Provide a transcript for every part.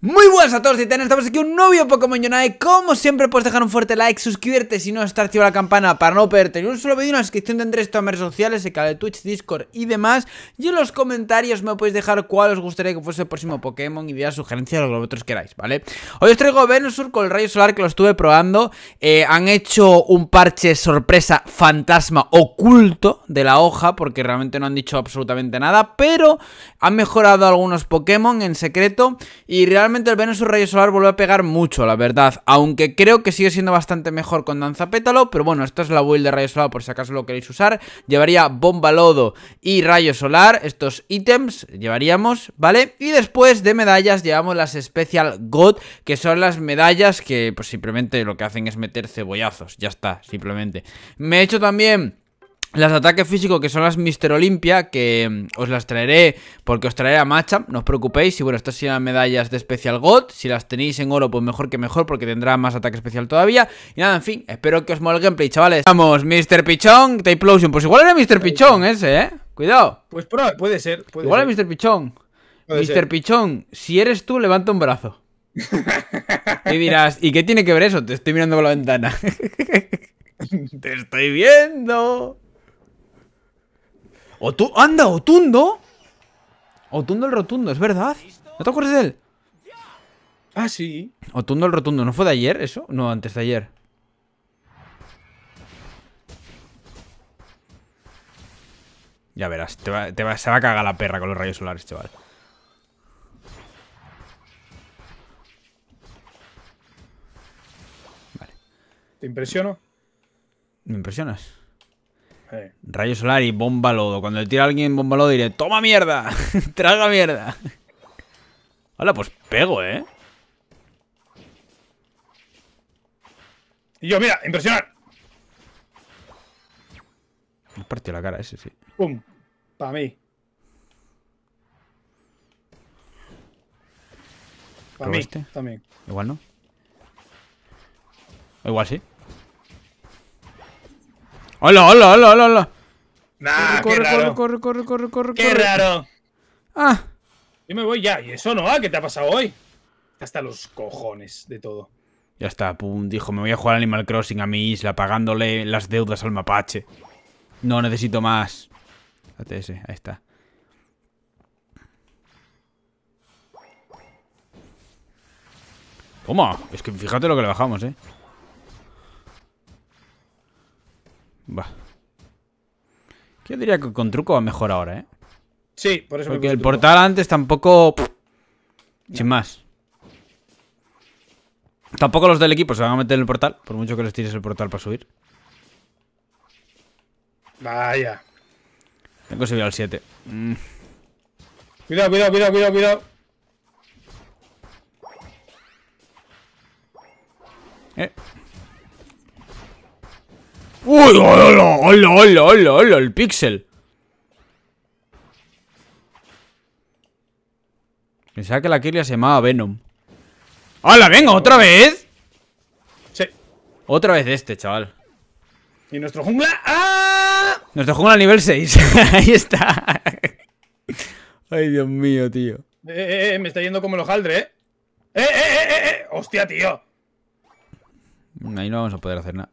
Muy buenas a todos y titanes, estamos aquí un novio Pokémon Yonai Como siempre puedes dejar un fuerte like, suscribirte si no está activa la campana para no perderte ni un solo vídeo Una descripción tendré todas mis redes sociales, el canal de Twitch, Discord y demás Y en los comentarios me podéis dejar cuál os gustaría que fuese el próximo Pokémon Y Ideas, sugerencias, o lo que vosotros queráis, ¿vale? Hoy os traigo Venusur con el rayo solar que lo estuve probando eh, Han hecho un parche sorpresa fantasma oculto de la hoja Porque realmente no han dicho absolutamente nada Pero han mejorado algunos Pokémon en secreto Y realmente realmente el Venus Rayo Solar vuelve a pegar mucho, la verdad. Aunque creo que sigue siendo bastante mejor con Danza Pétalo, pero bueno, esta es la build de Rayo Solar por si acaso lo queréis usar. Llevaría Bomba Lodo y Rayo Solar, estos ítems llevaríamos, ¿vale? Y después de medallas llevamos las Special God, que son las medallas que pues simplemente lo que hacen es meter cebollazos, ya está, simplemente. Me he hecho también... Las de ataque que son las Mr. Olimpia, que mm, os las traeré porque os traeré a Macha no os preocupéis. Y bueno, estas serán medallas de especial God. Si las tenéis en oro, pues mejor que mejor porque tendrá más ataque especial todavía. Y nada, en fin, espero que os mueva el gameplay, chavales. Vamos, Mr. Pichón, Typlosion. Pues igual era Mr. Pichón ese, ¿eh? Cuidado. Pues puede ser. igual ser. era Mr. Pichón. Mr. Pichón, si eres tú, levanta un brazo. y dirás, ¿y qué tiene que ver eso? Te estoy mirando por la ventana. Te estoy viendo. ¡Anda, Otundo! Otundo el rotundo, es verdad. ¿No te acuerdas de él? Ah, sí. Otundo el rotundo, ¿no fue de ayer eso? No, antes de ayer. Ya verás, te va, se va a cagar la perra con los rayos solares, chaval. Vale. ¿Te impresiono? ¿Me impresionas? Rayo solar y bomba lodo. Cuando le tira a alguien bomba lodo diré, toma mierda, traga mierda. Hola, pues pego, ¿eh? Y yo, mira, impresionar. Me partido la cara ese, sí. ¡Pum! Para mí. Para mí, este? también. Igual no. Igual sí. ¡Hola, hola, hola, hola! hola. Nah, corre, qué corre, raro. corre, corre, corre, corre, ¡Qué raro! Ah. Yo me voy ya. ¿Y eso no? va. ¿Qué te ha pasado hoy? Hasta los cojones de todo. Ya está, pum, dijo, me voy a jugar Animal Crossing a mi isla, pagándole las deudas al mapache. No necesito más. ATS, ahí está. Toma, es que fíjate lo que le bajamos, eh. Va Yo diría que con truco va mejor ahora, ¿eh? Sí, por eso. Porque el portal antes tampoco. Sin más. Tampoco los del equipo se van a meter en el portal, por mucho que les tires el portal para subir. Vaya. Tengo que al 7. Mm. Cuidado, cuidado, cuidado, cuidado, cuidado. Eh. ¡Uy, hola, hola, hola, hola, hola, el pixel! Pensaba que la Kirlia se llamaba Venom. Hola, venga, otra vez! Sí. Otra vez este, chaval. Y nuestro jungla... ¡Ah! Nuestro jungla nivel 6. Ahí está. Ay, Dios mío, tío. Eh, eh, eh, eh, me está yendo como el hojaldre, ¿eh? ¡Eh, eh, eh, eh! eh! ¡Hostia, tío! Ahí no vamos a poder hacer nada.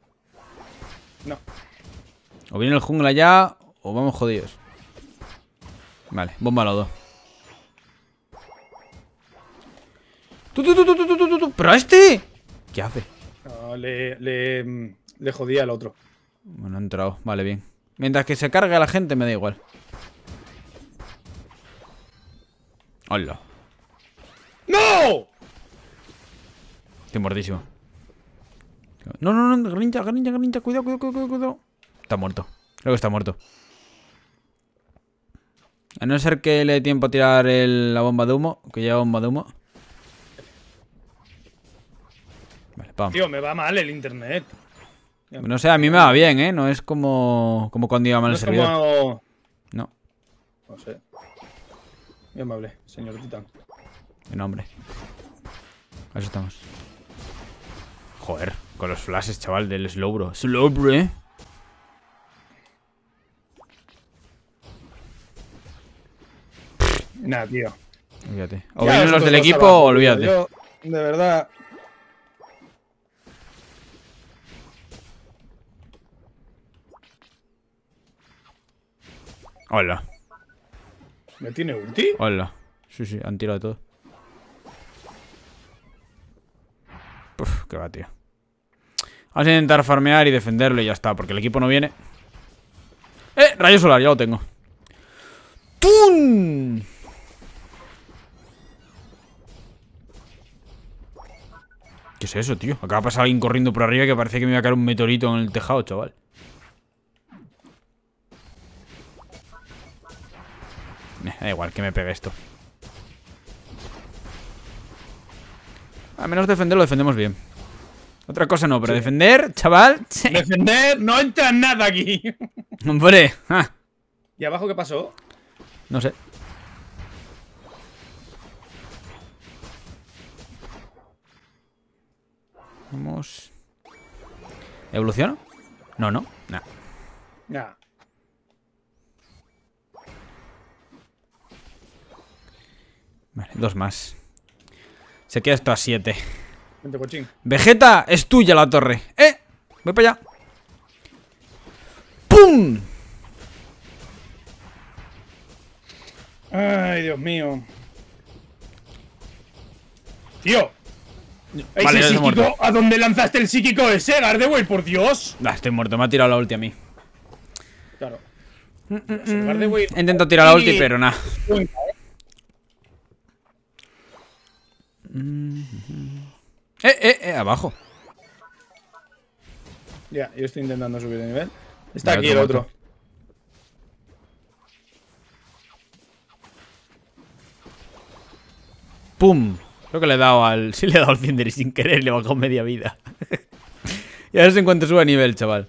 No. O viene el jungla ya, o vamos jodidos. Vale, bomba a los dos. pero a este! ¿Qué hace? le, le, jodía al otro. Bueno, ha entrado. Vale, bien. Mientras que se cargue a la gente, me da igual. ¡Hola! ¡No! Estoy mordísimo. No, no, no, grincha, Garrincha, Garrincha, cuidado, cuidado, cuidado, cuidado. Está muerto. Creo que está muerto. A no ser que le dé tiempo a tirar la bomba de humo, que lleva bomba de humo. Vale, pam. Tío, me va mal el internet. No sé, a mí me va bien, ¿eh? No es como, como cuando iba mal el servidor. No. No sé. Bien amable, señor Titán. Mi nombre. Ahí estamos. Joder, con los flashes, chaval, del Slowbro. Slowbro, eh. Nada, tío. Olvídate. O vienen los del equipo o olvídate. de verdad. Hola. ¿Me tiene ulti? Hola. Sí, sí, han tirado todo. Puf, qué va, tío. Vamos a intentar farmear y defenderlo y ya está, porque el equipo no viene. ¡Eh! Rayo solar, ya lo tengo. ¡Tum! ¿Qué es eso, tío? Acaba de pasar alguien corriendo por arriba que parece que me iba a caer un meteorito en el tejado, chaval. Eh, da igual que me pegue esto. Al menos defenderlo defendemos bien. Otra cosa no, pero defender, chaval. Defender, no entra nada aquí. Hombre. Ah. ¿Y abajo qué pasó? No sé. Vamos. ¿Evoluciono? No, no. nada Vale, dos más. Se queda esto a siete. Vegeta, es tuya la torre. ¡Eh! Voy para allá. ¡Pum! Ay, Dios mío. Tío. Vale, ese psíquico a dónde lanzaste el psíquico ese, Gardevoir, por Dios. Nah, estoy muerto, me ha tirado la ulti a mí. Claro. He mm, mm, mm. tirar la ulti, pero nada. ¡Eh, eh, eh! Abajo. Ya, yo estoy intentando subir de nivel. Está aquí el otro. ¡Pum! Creo que le he dado al... Sí le he dado al Finder y sin querer le he bajado media vida. y ahora se encuentra sube de nivel, chaval.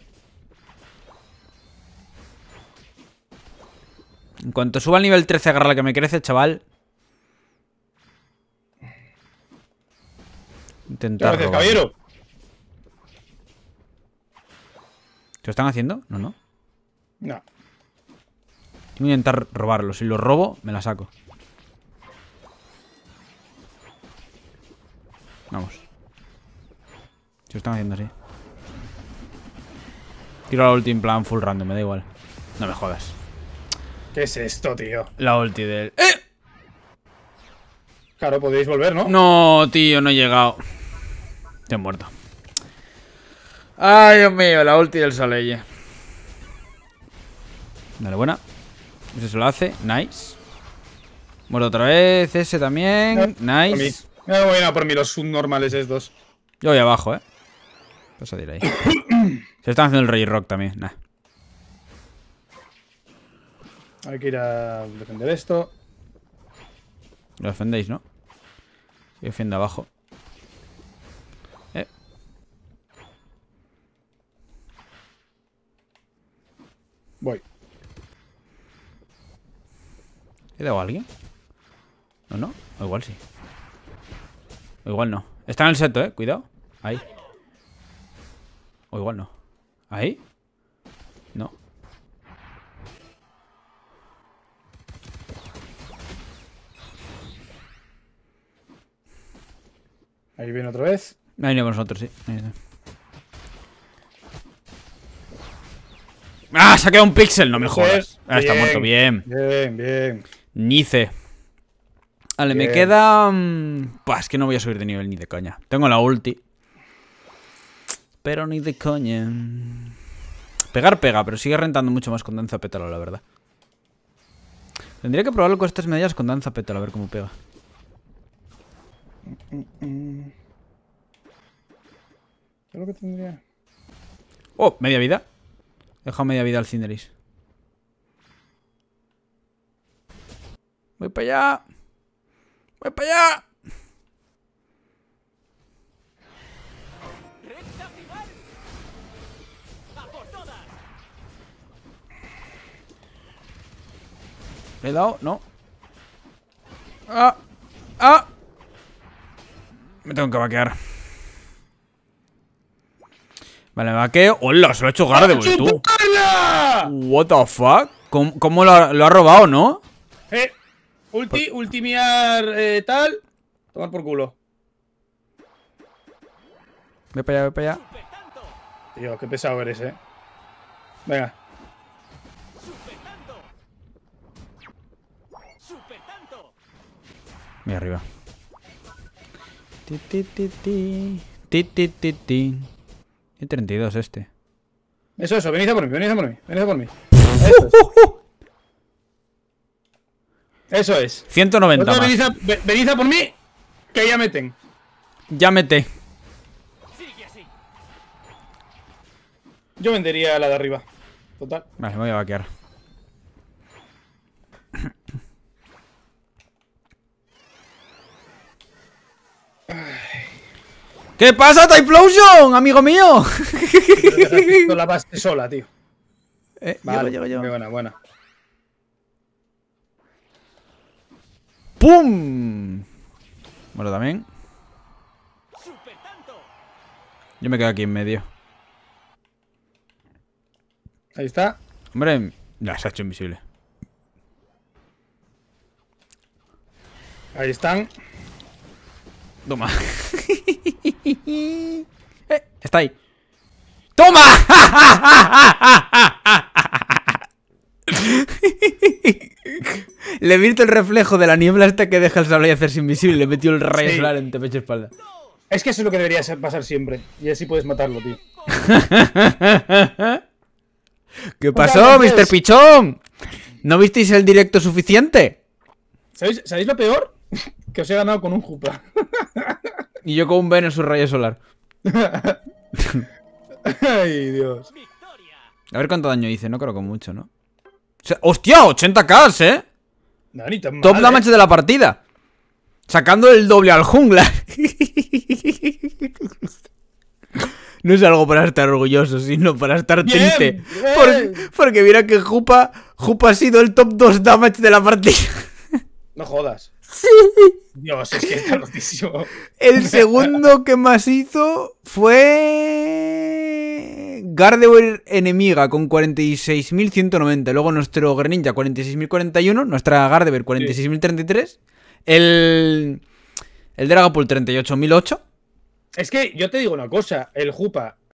En cuanto suba al nivel 13, agarra la que me crece, chaval. Intentar. Gracias, caballero. ¿Te lo están haciendo? No, no. No. Voy a intentar robarlo. Si lo robo, me la saco. Vamos. Se lo están haciendo así. Tiro la ulti en plan full random, me da igual. No me jodas. ¿Qué es esto, tío? La ulti del... ¡Eh! Claro, podéis volver, ¿no? No, tío, no he llegado. Te muerto. Ay, Dios mío, la ulti del Soleil. Dale, buena. Ese se lo hace. Nice. Muerto otra vez. Ese también. Eh, nice. No eh, voy a por mí los subnormales estos. Yo voy abajo, eh. Vas pues a ahí. se están haciendo el Rey Rock también. Nah. Hay que ir a defender esto. Lo defendéis, ¿no? Yo defiendo abajo. Voy. ¿He dado a alguien? ¿No, no? O igual sí. O igual no. Está en el seto, eh. Cuidado. Ahí. O igual no. ¿Ahí? No. Ahí viene otra vez. Ahí viene con nosotros, sí. Ahí está. ¡Ah! Se ha quedado un pixel! no me pues, jodas. Ah, está muerto, bien. Bien, bien. Nice. Vale, me queda. Pues es que no voy a subir de nivel ni de coña. Tengo la ulti. Pero ni de coña. Pegar pega, pero sigue rentando mucho más con danza pétalo, la verdad. Tendría que probarlo con estas medallas con danza pétalo, a ver cómo pega. ¿Qué es lo que tendría? Oh, media vida. Deja dejado media vida al Cinderis. Voy para allá. Voy para allá. ¿Le he dado? No. ¡Ah! ¡Ah! Me tengo que vaquear. Vale, me vaqueo. ¡Hola! Se lo ha hecho Gardevoir, tú. What the fuck? ¿Cómo, lo, ha, robado, no? Eh, ulti, ultimiar eh, tal. Tomar por culo. Ve para allá, ve para allá. Tío, qué pesado eres, eh. Venga. Mira arriba. Ti, ti, ti, ti. Ti, ti, ti, ti. 32 este. Eso, eso, venid a por mí, venid a por mí, venid a por mí. Eso es. 190 Venid a, por mí, que ya meten. Ya mete. Yo vendería la de arriba. Total. Vale, me voy a vaquear. ¿Qué pasa, Typhlosion, amigo mío? No la base sola, tío. Eh, vale, llego, yo. Muy buena, buena. ¡Pum! Bueno, también. Yo me quedo aquí en medio. Ahí está. Hombre, ya se ha hecho invisible. Ahí están. Toma. eh, está ahí. ¡Toma! Le visto el reflejo de la niebla hasta que deja el sable y hacerse invisible. Le metió el rayo solar en pecho espalda. Es que eso es lo que debería pasar siempre. Y así puedes matarlo, tío. ¿Qué pasó, Mr. Pichón? ¿No visteis el directo suficiente? ¿Sabéis, lo peor? Que os he ganado con un jupa. Y yo con un ven en su rayo solar. Ay, Dios. A ver cuánto daño hice, no creo que mucho, ¿no? ¡Hostia! ¡80k, eh! Top damage ¿eh? de la partida. Sacando el doble al jungla. no es algo para estar orgulloso, sino para estar triste. Porque, porque, mira que Jupa, Jupa ha sido el top 2 damage de la partida. No jodas. Dios, es que está rotísimo. El segundo que más hizo fue. Gardevoir enemiga con 46.190. Luego nuestro Greninja 46.041. Nuestra Gardevoir 46.033. El. El Dragapult 38.008. Es que yo te digo una cosa. El Jupa